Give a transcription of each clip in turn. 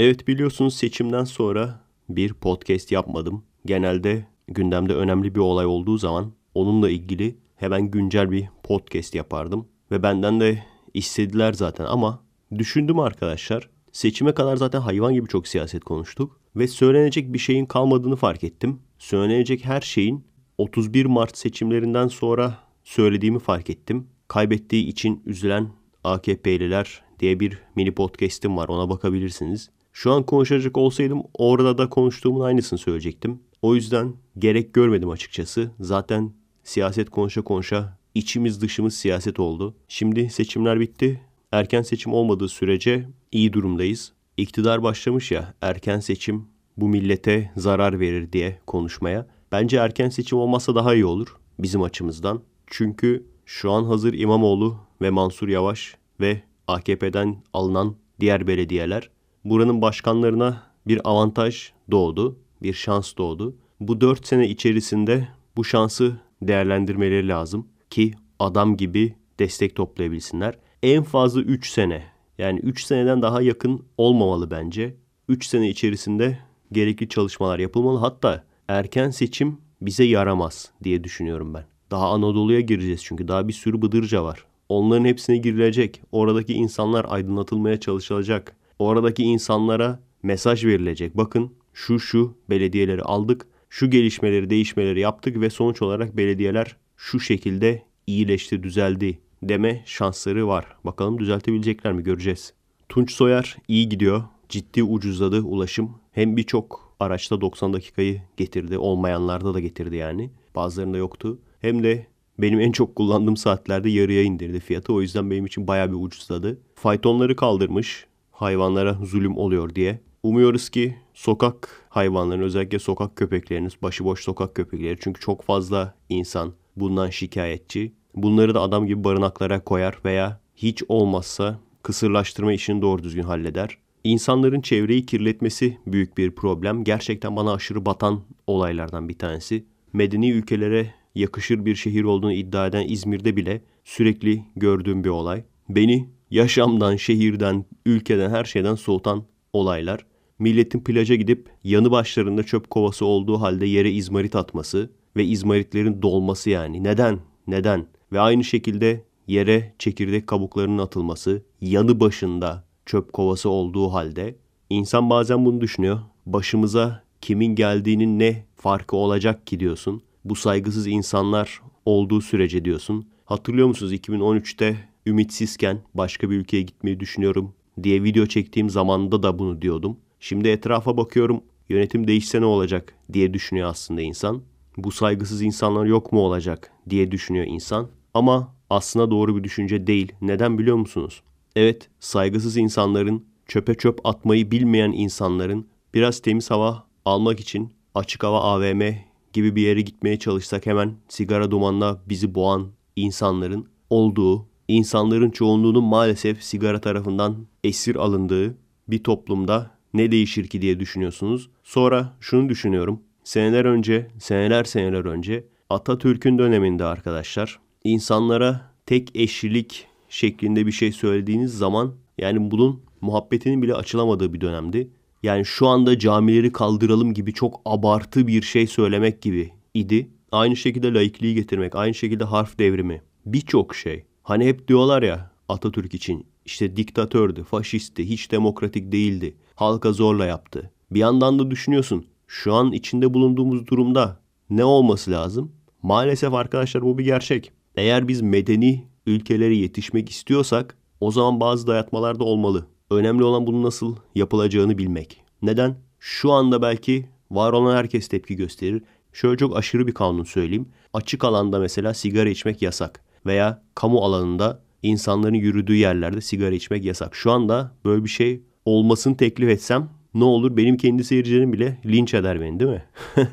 Evet biliyorsunuz seçimden sonra bir podcast yapmadım. Genelde gündemde önemli bir olay olduğu zaman onunla ilgili hemen güncel bir podcast yapardım. Ve benden de istediler zaten ama düşündüm arkadaşlar. Seçime kadar zaten hayvan gibi çok siyaset konuştuk. Ve söylenecek bir şeyin kalmadığını fark ettim. Söylenecek her şeyin 31 Mart seçimlerinden sonra söylediğimi fark ettim. Kaybettiği için üzülen AKP'liler diye bir mini podcast'im var. Ona bakabilirsiniz. Şu an konuşacak olsaydım orada da konuştuğumun aynısını söyleyecektim. O yüzden gerek görmedim açıkçası. Zaten siyaset konuşa konuşa içimiz dışımız siyaset oldu. Şimdi seçimler bitti. Erken seçim olmadığı sürece iyi durumdayız. İktidar başlamış ya erken seçim bu millete zarar verir diye konuşmaya. Bence erken seçim olmazsa daha iyi olur bizim açımızdan. Çünkü şu an hazır İmamoğlu ve Mansur Yavaş ve AKP'den alınan diğer belediyeler buranın başkanlarına bir avantaj doğdu, bir şans doğdu. Bu dört sene içerisinde bu şansı değerlendirmeleri lazım ki adam gibi destek toplayabilsinler. En fazla 3 sene. Yani 3 seneden daha yakın olmamalı bence. 3 sene içerisinde gerekli çalışmalar yapılmalı. Hatta erken seçim bize yaramaz diye düşünüyorum ben. Daha Anadolu'ya gireceğiz çünkü daha bir sürü bıdırca var. Onların hepsine girilecek. Oradaki insanlar aydınlatılmaya çalışılacak oradaki insanlara mesaj verilecek. Bakın şu şu belediyeleri aldık, şu gelişmeleri değişmeleri yaptık ve sonuç olarak belediyeler şu şekilde iyileşti, düzeldi deme şansları var. Bakalım düzeltebilecekler mi göreceğiz. Tunç Soyer iyi gidiyor. Ciddi ucuzladı ulaşım. Hem birçok araçta 90 dakikayı getirdi. Olmayanlarda da getirdi yani. Bazılarında yoktu. Hem de benim en çok kullandığım saatlerde yarıya indirdi fiyatı. O yüzden benim için baya bir ucuzladı. Faytonları kaldırmış hayvanlara zulüm oluyor diye. Umuyoruz ki sokak hayvanların özellikle sokak köpekleriniz, başıboş sokak köpekleri çünkü çok fazla insan bundan şikayetçi. Bunları da adam gibi barınaklara koyar veya hiç olmazsa kısırlaştırma işini doğru düzgün halleder. İnsanların çevreyi kirletmesi büyük bir problem. Gerçekten bana aşırı batan olaylardan bir tanesi. Medeni ülkelere yakışır bir şehir olduğunu iddia eden İzmir'de bile sürekli gördüğüm bir olay. Beni yaşamdan, şehirden, ülkeden, her şeyden soğutan olaylar. Milletin plaja gidip yanı başlarında çöp kovası olduğu halde yere izmarit atması ve izmaritlerin dolması yani. Neden? Neden? Ve aynı şekilde yere çekirdek kabuklarının atılması, yanı başında çöp kovası olduğu halde insan bazen bunu düşünüyor. Başımıza kimin geldiğinin ne farkı olacak ki diyorsun. Bu saygısız insanlar olduğu sürece diyorsun. Hatırlıyor musunuz 2013'te ümitsizken başka bir ülkeye gitmeyi düşünüyorum diye video çektiğim zamanda da bunu diyordum. Şimdi etrafa bakıyorum yönetim değişse ne olacak diye düşünüyor aslında insan. Bu saygısız insanlar yok mu olacak diye düşünüyor insan. Ama aslında doğru bir düşünce değil. Neden biliyor musunuz? Evet, saygısız insanların, çöpe çöp atmayı bilmeyen insanların biraz temiz hava almak için açık hava AVM gibi bir yere gitmeye çalışsak hemen sigara dumanla bizi boğan insanların olduğu insanların çoğunluğunun maalesef sigara tarafından esir alındığı bir toplumda ne değişir ki diye düşünüyorsunuz. Sonra şunu düşünüyorum. Seneler önce, seneler seneler önce Atatürk'ün döneminde arkadaşlar insanlara tek eşlilik şeklinde bir şey söylediğiniz zaman yani bunun muhabbetinin bile açılamadığı bir dönemdi. Yani şu anda camileri kaldıralım gibi çok abartı bir şey söylemek gibi idi. Aynı şekilde laikliği getirmek, aynı şekilde harf devrimi, birçok şey. Hani hep diyorlar ya Atatürk için işte diktatördü, faşistti, hiç demokratik değildi. Halka zorla yaptı. Bir yandan da düşünüyorsun şu an içinde bulunduğumuz durumda ne olması lazım? Maalesef arkadaşlar bu bir gerçek. Eğer biz medeni ülkelere yetişmek istiyorsak o zaman bazı dayatmalar da olmalı. Önemli olan bunun nasıl yapılacağını bilmek. Neden? Şu anda belki var olan herkes tepki gösterir. Şöyle çok aşırı bir kanun söyleyeyim. Açık alanda mesela sigara içmek yasak veya kamu alanında insanların yürüdüğü yerlerde sigara içmek yasak. Şu anda böyle bir şey olmasını teklif etsem ne olur benim kendi seyircilerim bile linç eder beni değil mi?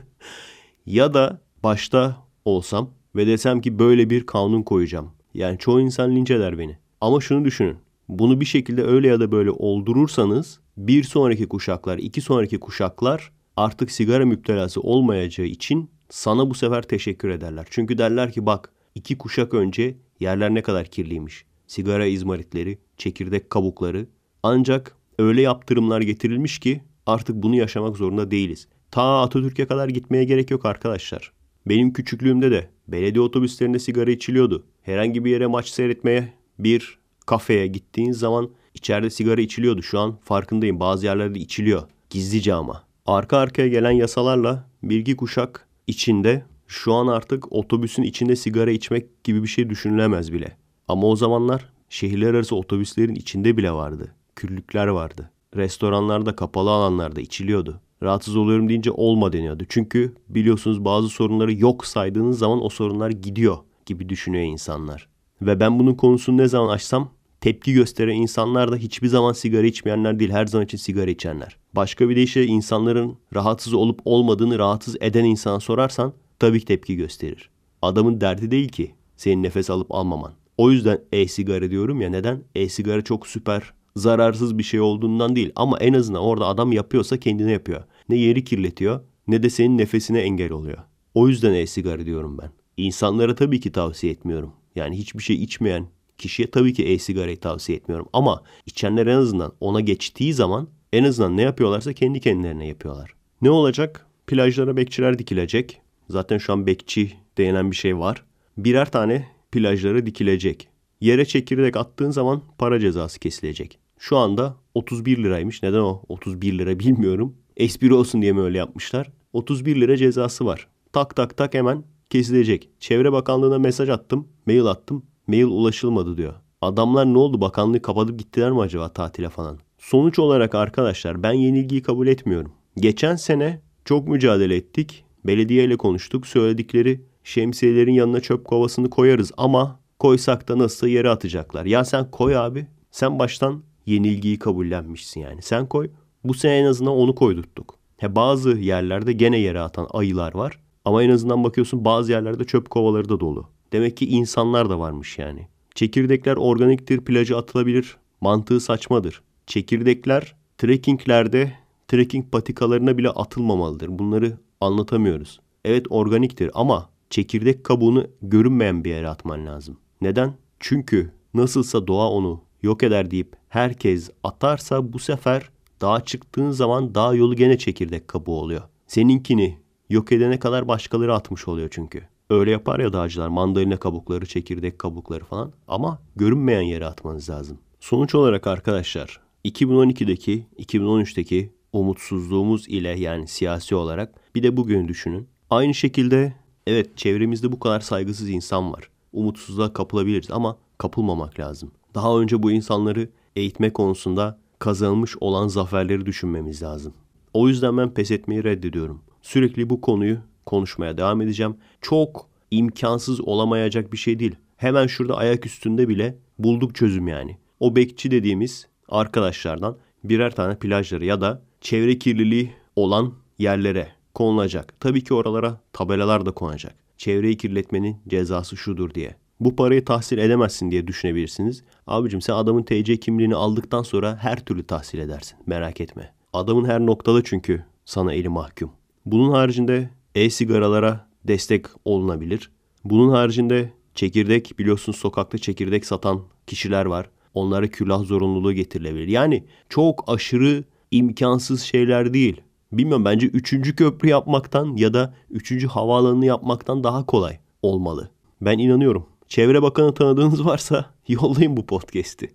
ya da başta olsam ve desem ki böyle bir kanun koyacağım. Yani çoğu insan linç eder beni. Ama şunu düşünün. Bunu bir şekilde öyle ya da böyle oldurursanız bir sonraki kuşaklar, iki sonraki kuşaklar artık sigara müptelası olmayacağı için sana bu sefer teşekkür ederler. Çünkü derler ki bak İki kuşak önce yerler ne kadar kirliymiş. Sigara izmaritleri, çekirdek kabukları. Ancak öyle yaptırımlar getirilmiş ki artık bunu yaşamak zorunda değiliz. Ta Atatürk'e kadar gitmeye gerek yok arkadaşlar. Benim küçüklüğümde de belediye otobüslerinde sigara içiliyordu. Herhangi bir yere maç seyretmeye bir kafeye gittiğin zaman içeride sigara içiliyordu. Şu an farkındayım bazı yerlerde içiliyor. Gizlice ama. Arka arkaya gelen yasalarla bilgi kuşak içinde şu an artık otobüsün içinde sigara içmek gibi bir şey düşünülemez bile. Ama o zamanlar şehirler arası otobüslerin içinde bile vardı. Küllükler vardı. Restoranlarda kapalı alanlarda içiliyordu. Rahatsız oluyorum deyince olma deniyordu. Çünkü biliyorsunuz bazı sorunları yok saydığınız zaman o sorunlar gidiyor gibi düşünüyor insanlar. Ve ben bunun konusunu ne zaman açsam tepki gösteren insanlar da hiçbir zaman sigara içmeyenler değil her zaman için sigara içenler. Başka bir deyişle insanların rahatsız olup olmadığını rahatsız eden insana sorarsan Tabii ki tepki gösterir. Adamın derdi değil ki senin nefes alıp almaman. O yüzden e-sigara diyorum ya neden? E-sigara çok süper, zararsız bir şey olduğundan değil. Ama en azından orada adam yapıyorsa kendine yapıyor. Ne yeri kirletiyor ne de senin nefesine engel oluyor. O yüzden e-sigara diyorum ben. İnsanlara tabii ki tavsiye etmiyorum. Yani hiçbir şey içmeyen kişiye tabii ki e-sigarayı tavsiye etmiyorum. Ama içenler en azından ona geçtiği zaman en azından ne yapıyorlarsa kendi kendilerine yapıyorlar. Ne olacak? Plajlara bekçiler dikilecek. Zaten şu an bekçi denen bir şey var. Birer tane plajlara dikilecek. Yere çekirdek attığın zaman para cezası kesilecek. Şu anda 31 liraymış. Neden o 31 lira bilmiyorum. Espri olsun diye mi öyle yapmışlar? 31 lira cezası var. Tak tak tak hemen kesilecek. Çevre Bakanlığı'na mesaj attım, mail attım. Mail ulaşılmadı diyor. Adamlar ne oldu? Bakanlığı kapatıp gittiler mi acaba tatile falan? Sonuç olarak arkadaşlar ben yenilgiyi kabul etmiyorum. Geçen sene çok mücadele ettik. Belediyeyle konuştuk. Söyledikleri şemsiyelerin yanına çöp kovasını koyarız ama koysak da nasıl yere atacaklar. Ya sen koy abi. Sen baştan yenilgiyi kabullenmişsin yani. Sen koy. Bu sene en azından onu koydurttuk. He bazı yerlerde gene yere atan ayılar var. Ama en azından bakıyorsun bazı yerlerde çöp kovaları da dolu. Demek ki insanlar da varmış yani. Çekirdekler organiktir, plaja atılabilir. Mantığı saçmadır. Çekirdekler trekkinglerde trekking patikalarına bile atılmamalıdır. Bunları anlatamıyoruz. Evet organiktir ama çekirdek kabuğunu görünmeyen bir yere atman lazım. Neden? Çünkü nasılsa doğa onu yok eder deyip herkes atarsa bu sefer dağa çıktığın zaman dağ yolu gene çekirdek kabuğu oluyor. Seninkini yok edene kadar başkaları atmış oluyor çünkü. Öyle yapar ya dağcılar mandalina kabukları, çekirdek kabukları falan ama görünmeyen yere atmanız lazım. Sonuç olarak arkadaşlar 2012'deki, 2013'teki umutsuzluğumuz ile yani siyasi olarak bir de bugün düşünün. Aynı şekilde evet çevremizde bu kadar saygısız insan var. Umutsuzluğa kapılabiliriz ama kapılmamak lazım. Daha önce bu insanları eğitme konusunda kazanılmış olan zaferleri düşünmemiz lazım. O yüzden ben pes etmeyi reddediyorum. Sürekli bu konuyu konuşmaya devam edeceğim. Çok imkansız olamayacak bir şey değil. Hemen şurada ayak üstünde bile bulduk çözüm yani. O bekçi dediğimiz arkadaşlardan birer tane plajları ya da çevre kirliliği olan yerlere konulacak. Tabii ki oralara tabelalar da konacak. Çevreyi kirletmenin cezası şudur diye. Bu parayı tahsil edemezsin diye düşünebilirsiniz. Abicim sen adamın TC kimliğini aldıktan sonra her türlü tahsil edersin. Merak etme. Adamın her noktada çünkü sana eli mahkum. Bunun haricinde e-sigaralara destek olunabilir. Bunun haricinde çekirdek biliyorsun sokakta çekirdek satan kişiler var. Onlara külah zorunluluğu getirilebilir. Yani çok aşırı imkansız şeyler değil. Bilmiyorum bence üçüncü köprü yapmaktan ya da üçüncü havaalanını yapmaktan daha kolay olmalı. Ben inanıyorum. Çevre Bakanı tanıdığınız varsa yollayın bu podcast'i.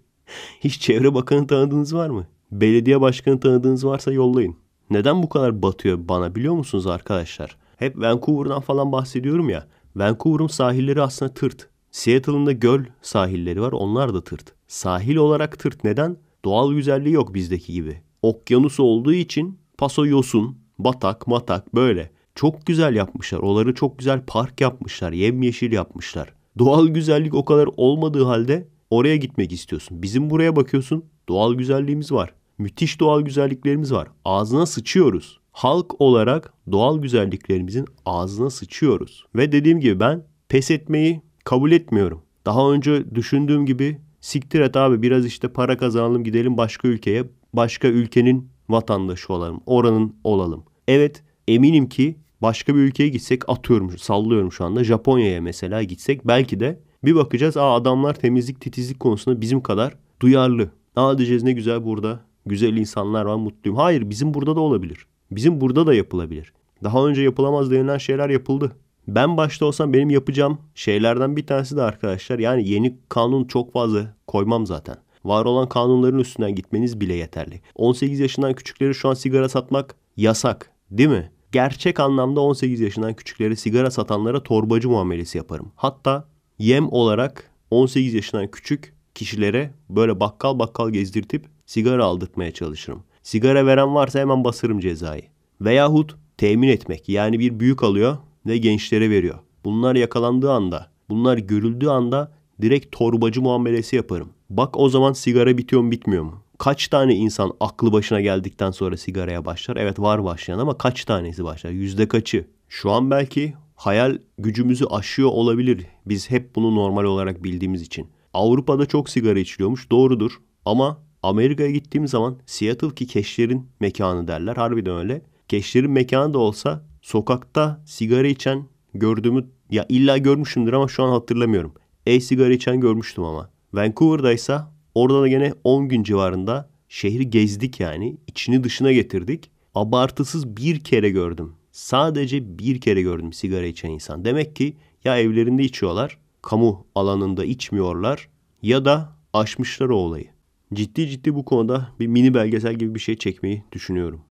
Hiç Çevre Bakanı tanıdığınız var mı? Belediye Başkanı tanıdığınız varsa yollayın. Neden bu kadar batıyor bana biliyor musunuz arkadaşlar? Hep Vancouver'dan falan bahsediyorum ya. Vancouver'ın sahilleri aslında tırt. Seattle'ın da göl sahilleri var onlar da tırt. Sahil olarak tırt neden? Doğal güzelliği yok bizdeki gibi okyanus olduğu için paso yosun, batak, matak böyle. Çok güzel yapmışlar. Oları çok güzel park yapmışlar. Yemyeşil yapmışlar. Doğal güzellik o kadar olmadığı halde oraya gitmek istiyorsun. Bizim buraya bakıyorsun. Doğal güzelliğimiz var. Müthiş doğal güzelliklerimiz var. Ağzına sıçıyoruz. Halk olarak doğal güzelliklerimizin ağzına sıçıyoruz. Ve dediğim gibi ben pes etmeyi kabul etmiyorum. Daha önce düşündüğüm gibi siktir et abi biraz işte para kazanalım gidelim başka ülkeye başka ülkenin vatandaşı olalım. Oranın olalım. Evet eminim ki başka bir ülkeye gitsek atıyorum sallıyorum şu anda Japonya'ya mesela gitsek belki de bir bakacağız aa adamlar temizlik titizlik konusunda bizim kadar duyarlı. Aa diyeceğiz ne güzel burada güzel insanlar var mutluyum. Hayır bizim burada da olabilir. Bizim burada da yapılabilir. Daha önce yapılamaz denilen şeyler yapıldı. Ben başta olsam benim yapacağım şeylerden bir tanesi de arkadaşlar yani yeni kanun çok fazla koymam zaten var olan kanunların üstünden gitmeniz bile yeterli. 18 yaşından küçükleri şu an sigara satmak yasak değil mi? Gerçek anlamda 18 yaşından küçükleri sigara satanlara torbacı muamelesi yaparım. Hatta yem olarak 18 yaşından küçük kişilere böyle bakkal bakkal gezdirtip sigara aldırtmaya çalışırım. Sigara veren varsa hemen basarım cezayı. Veyahut temin etmek yani bir büyük alıyor ve gençlere veriyor. Bunlar yakalandığı anda, bunlar görüldüğü anda direkt torbacı muamelesi yaparım. Bak o zaman sigara bitiyor mu bitmiyor mu? Kaç tane insan aklı başına geldikten sonra sigaraya başlar? Evet var başlayan ama kaç tanesi başlar? Yüzde kaçı? Şu an belki hayal gücümüzü aşıyor olabilir. Biz hep bunu normal olarak bildiğimiz için. Avrupa'da çok sigara içiliyormuş doğrudur. Ama Amerika'ya gittiğim zaman Seattle ki keşlerin mekanı derler. Harbiden öyle. Keşlerin mekanı da olsa sokakta sigara içen gördüğümü ya illa görmüşümdür ama şu an hatırlamıyorum. E-sigara içen görmüştüm ama. Vancouver'da ise orada da gene 10 gün civarında şehri gezdik yani. içini dışına getirdik. Abartısız bir kere gördüm. Sadece bir kere gördüm sigara içen insan. Demek ki ya evlerinde içiyorlar, kamu alanında içmiyorlar ya da aşmışlar o olayı. Ciddi ciddi bu konuda bir mini belgesel gibi bir şey çekmeyi düşünüyorum.